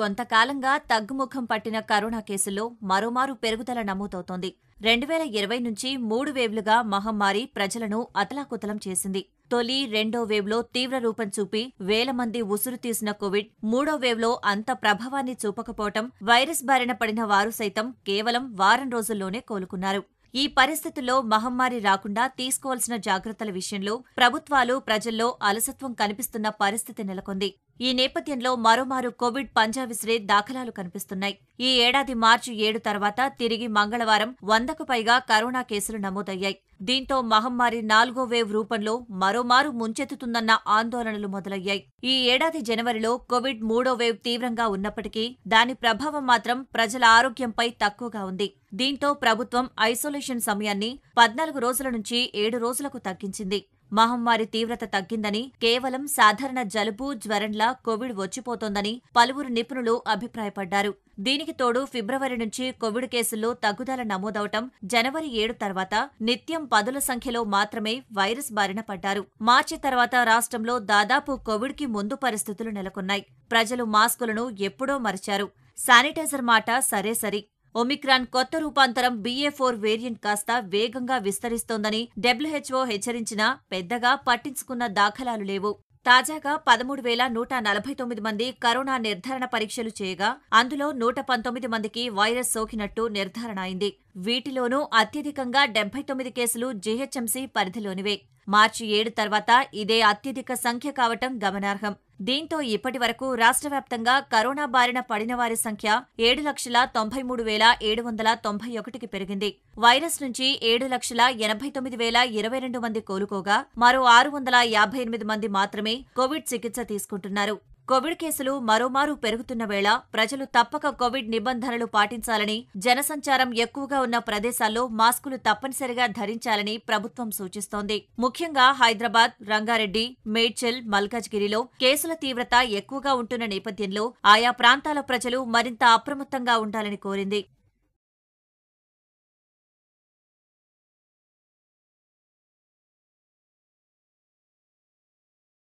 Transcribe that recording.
కొంతకాలంగా తగ్గుముఖం పట్టిన కరోనా కేసుల్లో మరోమారు పెరుగుదల నమోదవుతోంది రెండు వేల ఇరవై నుంచి మూడు వేవ్లుగా మహమ్మారి ప్రజలను అతలాకుతలం చేసింది తొలి రెండో వేవ్లో తీవ్ర రూపం చూపి వేల మంది ఉసురు తీసిన కోవిడ్ మూడో వేవ్లో అంత ప్రభావాన్ని చూపకపోవటం వైరస్ బారిన పడిన వారు సైతం కేవలం వారం రోజుల్లోనే కోలుకున్నారు ఈ పరిస్థితుల్లో మహమ్మారి రాకుండా తీసుకోవాల్సిన జాగ్రత్తల విషయంలో ప్రభుత్వాలు ప్రజల్లో అలసత్వం కనిపిస్తున్న పరిస్థితి నెలకొంది ఈ నేపథ్యంలో మరోమారు కోవిడ్ పంజా విసిరే దాఖలాలు కనిపిస్తున్నాయి ఈ ఏడాది మార్చి ఏడు తర్వాత తిరిగి మంగళవారం వందకు పైగా కరోనా కేసులు నమోదయ్యాయి దీంతో మహమ్మారి నాలుగో వేవ్ రూపంలో మరోమారు ముంచెత్తుతుందన్న ఆందోళనలు మొదలయ్యాయి ఈ ఏడాది జనవరిలో కోవిడ్ మూడో వేవ్ తీవ్రంగా ఉన్నప్పటికీ దాని ప్రభావం మాత్రం ప్రజల ఆరోగ్యంపై తక్కువగా ఉంది దీంతో ప్రభుత్వం ఐసోలేషన్ సమయాన్ని పద్నాలుగు రోజుల నుంచి ఏడు రోజులకు తగ్గించింది మహమ్మారి తీవ్రత తగ్గిందని కేవలం సాధారణ జలుబు జ్వరంలా కోవిడ్ వచ్చిపోతోందని పలువురు నిపుణులు అభిప్రాయపడ్డారు దీనికి తోడు ఫిబ్రవరి నుంచి కోవిడ్ కేసుల్లో తగ్గుదల నమోదవటం జనవరి ఏడు తర్వాత నిత్యం పదుల సంఖ్యలో మాత్రమే వైరస్ బారిన పడ్డారు మార్చి తర్వాత రాష్ట్రంలో దాదాపు కోవిడ్ కి ముందు పరిస్థితులు నెలకొన్నాయి ప్రజలు మాస్కులను ఎప్పుడో మరిచారు శానిటైజర్ మాట సరే సరి ఒమిక్రాన్ కొత్త రూపాంతరం బీఏ ఫోర్ వేరియంట్ కాస్త వేగంగా విస్తరిస్తోందని డబ్ల్యూహెచ్ఓ హెచ్చరించినా పెద్దగా పట్టించుకున్న దాఖలాలు లేవు తాజాగా పదమూడు వేల నూట నలభై తొమ్మిది మంది కరోనా నిర్ధారణ పరీక్షలు చేయగా అందులో నూట పంతొమ్మిది మందికి వైరస్ సోకినట్టు నిర్ధారణ అయింది వీటిలోనూ అత్యధికంగా డెబ్బై తొమ్మిది కేసులు జీహెచ్ఎంసీ పరిధిలోనివే మార్చి ఏడు తర్వాత ఇదే అత్యధిక సంఖ్య కావటం గమనార్హం దీంతో ఇప్పటి వరకు రాష్ట్ర వ్యాప్తంగా కరోనా బారిన పడిన వారి సంఖ్య ఏడు లక్షల తొంభై మూడు వేల ఏడు వందల తొంభై ఒకటికి పెరిగింది వైరస్ నుంచి ఏడు లక్షల ఎనభై తొమ్మిది వేల ఇరవై రెండు మంది కోలుకోగా మరో ఆరు వందల యాభై ఎనిమిది మంది మాత్రమే కోవిడ్ చికిత్స తీసుకుంటున్నారు కోవిడ్ కేసులు మరోమారు పెరుగుతున్న వేళ ప్రజలు తప్పక కోవిడ్ నిబంధనలు పాటించాలని జనసంచారం ఎక్కువగా ఉన్న ప్రదేశాల్లో మాస్కులు తప్పనిసరిగా ధరించాలని ప్రభుత్వం సూచిస్తోంది ముఖ్యంగా హైదరాబాద్ రంగారెడ్డి మేడ్చల్ మల్కాజ్గిరిలో కేసుల తీవ్రత ఎక్కువగా ఉంటున్న నేపథ్యంలో ఆయా ప్రాంతాల ప్రజలు మరింత అప్రమత్తంగా ఉండాలని కోరింది